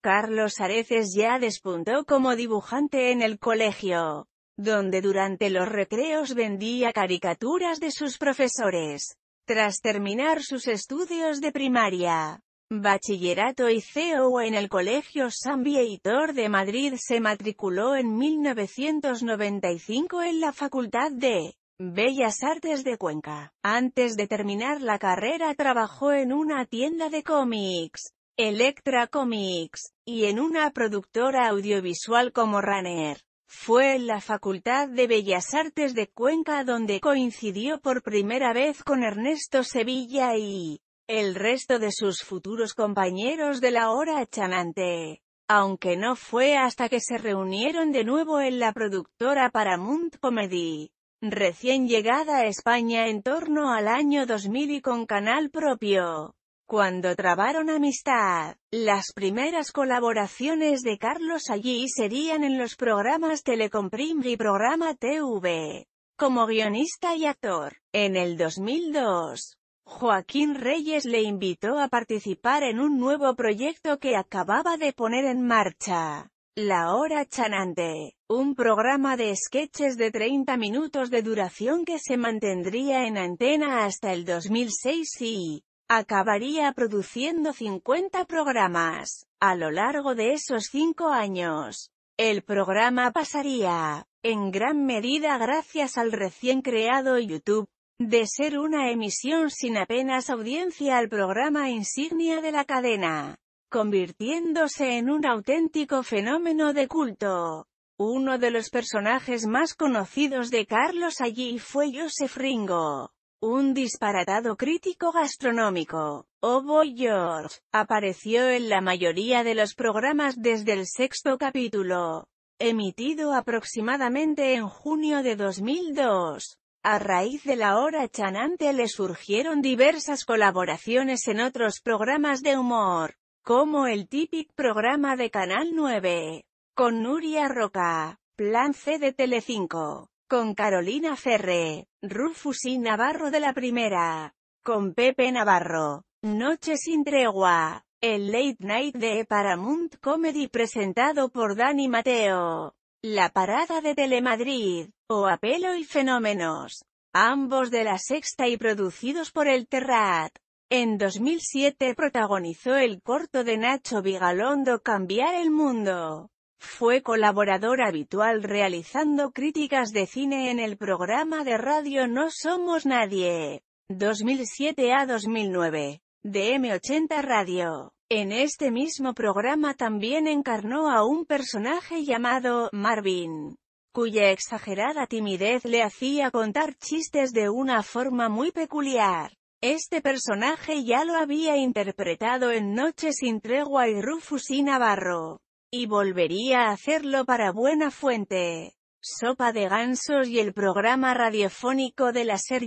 Carlos Areces ya despuntó como dibujante en el colegio, donde durante los recreos vendía caricaturas de sus profesores. Tras terminar sus estudios de primaria, bachillerato y CEO en el Colegio San Vieitor de Madrid se matriculó en 1995 en la Facultad de Bellas Artes de Cuenca. Antes de terminar la carrera trabajó en una tienda de cómics Electra Comics, y en una productora audiovisual como Runner. Fue en la Facultad de Bellas Artes de Cuenca donde coincidió por primera vez con Ernesto Sevilla y el resto de sus futuros compañeros de la hora chanante. Aunque no fue hasta que se reunieron de nuevo en la productora Paramount Comedy, recién llegada a España en torno al año 2000 y con canal propio. Cuando trabaron amistad, las primeras colaboraciones de Carlos allí serían en los programas Telecomprim y Programa TV. Como guionista y actor, en el 2002, Joaquín Reyes le invitó a participar en un nuevo proyecto que acababa de poner en marcha. La Hora Chanante, un programa de sketches de 30 minutos de duración que se mantendría en antena hasta el 2006 y, acabaría produciendo 50 programas. A lo largo de esos cinco años, el programa pasaría, en gran medida gracias al recién creado YouTube, de ser una emisión sin apenas audiencia al programa insignia de la cadena, convirtiéndose en un auténtico fenómeno de culto. Uno de los personajes más conocidos de Carlos allí fue Joseph Ringo un disparatado crítico gastronómico, oh, boy George, apareció en la mayoría de los programas desde el sexto capítulo, emitido aproximadamente en junio de 2002. A raíz de la hora chanante le surgieron diversas colaboraciones en otros programas de humor, como el típico programa de Canal 9, con Nuria Roca, Plan C de Telecinco con Carolina Ferre, Rufus y Navarro de la primera, con Pepe Navarro, Noche sin tregua, el late night de Paramount Comedy presentado por Dani Mateo, La Parada de Telemadrid, o Apelo y Fenómenos, ambos de la sexta y producidos por El Terrat. En 2007 protagonizó el corto de Nacho Vigalondo Cambiar el Mundo. Fue colaborador habitual realizando críticas de cine en el programa de radio No Somos Nadie, 2007 a 2009, de M80 Radio. En este mismo programa también encarnó a un personaje llamado Marvin, cuya exagerada timidez le hacía contar chistes de una forma muy peculiar. Este personaje ya lo había interpretado en Noche sin Tregua y Rufus y Navarro. Y volvería a hacerlo para Buena Fuente. Sopa de Gansos y el programa radiofónico de la Ser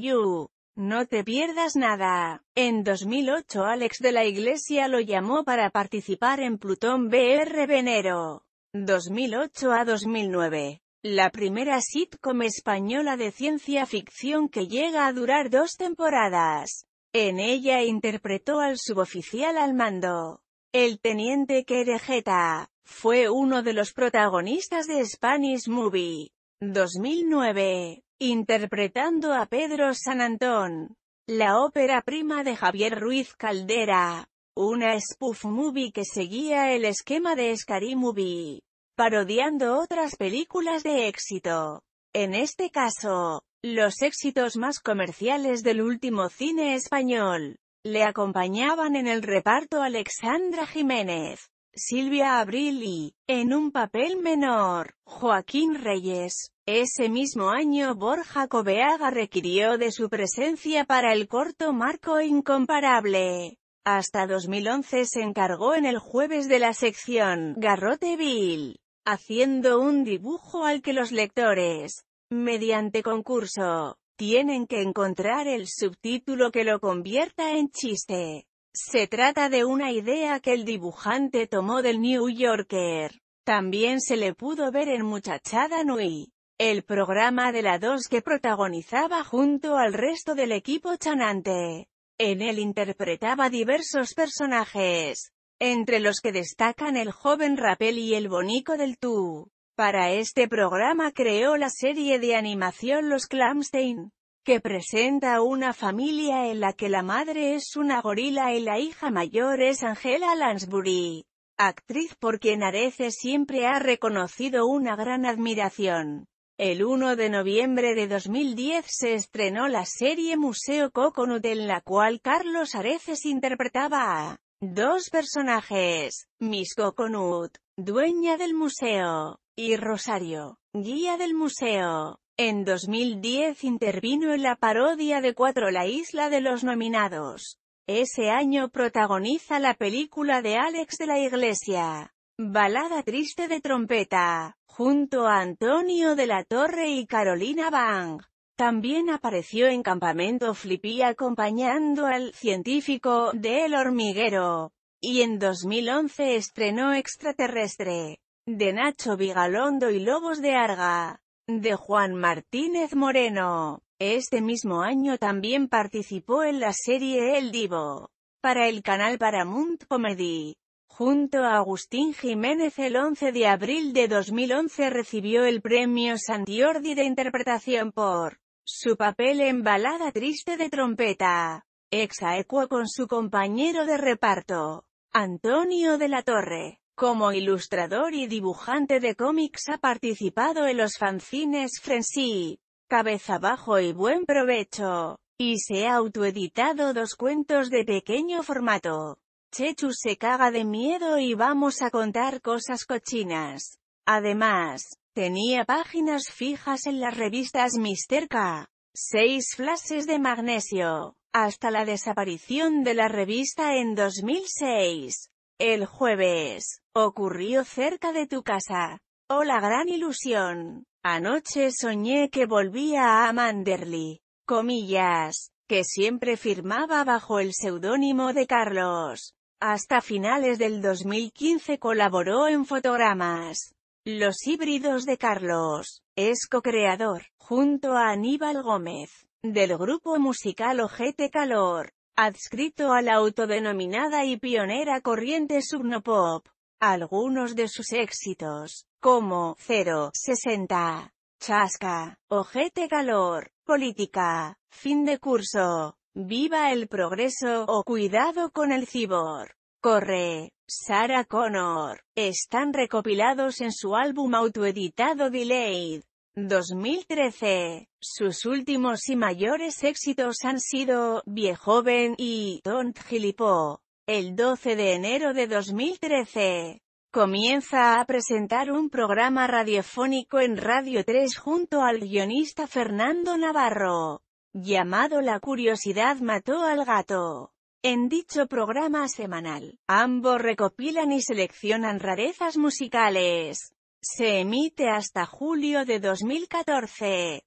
No te pierdas nada. En 2008 Alex de la Iglesia lo llamó para participar en Plutón BR Venero. 2008 a 2009. La primera sitcom española de ciencia ficción que llega a durar dos temporadas. En ella interpretó al suboficial al mando, el teniente Querejeta. Fue uno de los protagonistas de Spanish Movie 2009, interpretando a Pedro Sanantón, la ópera prima de Javier Ruiz Caldera, una spoof movie que seguía el esquema de Scary Movie, parodiando otras películas de éxito. En este caso, los éxitos más comerciales del último cine español. Le acompañaban en el reparto Alexandra Jiménez, Silvia Abril y, en un papel menor, Joaquín Reyes. Ese mismo año Borja Cobeaga requirió de su presencia para el corto Marco Incomparable. Hasta 2011 se encargó en el jueves de la sección Garroteville, haciendo un dibujo al que los lectores, mediante concurso, tienen que encontrar el subtítulo que lo convierta en chiste. Se trata de una idea que el dibujante tomó del New Yorker. También se le pudo ver en Muchachada Nui, el programa de la dos que protagonizaba junto al resto del equipo chanante. En él interpretaba diversos personajes, entre los que destacan el joven Rapel y el bonico del Tú. Para este programa creó la serie de animación Los Clamstein, que presenta una familia en la que la madre es una gorila y la hija mayor es Angela Lansbury, actriz por quien Areces siempre ha reconocido una gran admiración. El 1 de noviembre de 2010 se estrenó la serie Museo Coconut en la cual Carlos Areces interpretaba a dos personajes, Miss Coconut, dueña del museo, y Rosario, guía del museo. En 2010 intervino en la parodia de Cuatro La Isla de los Nominados. Ese año protagoniza la película de Alex de la Iglesia, Balada Triste de Trompeta, junto a Antonio de la Torre y Carolina Bang. También apareció en Campamento Flippy acompañando al científico de El Hormiguero. Y en 2011 estrenó Extraterrestre, de Nacho Vigalondo y Lobos de Arga de Juan Martínez Moreno. Este mismo año también participó en la serie El Divo, para el canal Paramount Comedy. Junto a Agustín Jiménez el 11 de abril de 2011 recibió el premio Santiordi de interpretación por su papel en Balada Triste de Trompeta, ex aequo con su compañero de reparto, Antonio de la Torre. Como ilustrador y dibujante de cómics ha participado en los fanzines Frenzy, Cabeza Abajo y Buen Provecho, y se ha autoeditado dos cuentos de pequeño formato. Chechu se caga de miedo y vamos a contar cosas cochinas. Además, tenía páginas fijas en las revistas Mister K, seis flashes de magnesio, hasta la desaparición de la revista en 2006. El jueves, ocurrió cerca de tu casa. Oh la gran ilusión. Anoche soñé que volvía a Manderly, Comillas. Que siempre firmaba bajo el seudónimo de Carlos. Hasta finales del 2015 colaboró en fotogramas. Los híbridos de Carlos. Es co-creador, junto a Aníbal Gómez, del grupo musical Ojete Calor. Adscrito a la autodenominada y pionera corriente Subnopop. Algunos de sus éxitos, como 060, Chasca, Ojete Calor, Política, Fin de Curso, Viva el Progreso o Cuidado con el Cibor, Corre, Sarah Connor, están recopilados en su álbum autoeditado Delayed. 2013. Sus últimos y mayores éxitos han sido, Viejoven Joven y Don't Gilipo. El 12 de enero de 2013, comienza a presentar un programa radiofónico en Radio 3 junto al guionista Fernando Navarro, llamado La curiosidad mató al gato. En dicho programa semanal, ambos recopilan y seleccionan rarezas musicales. Se emite hasta julio de 2014.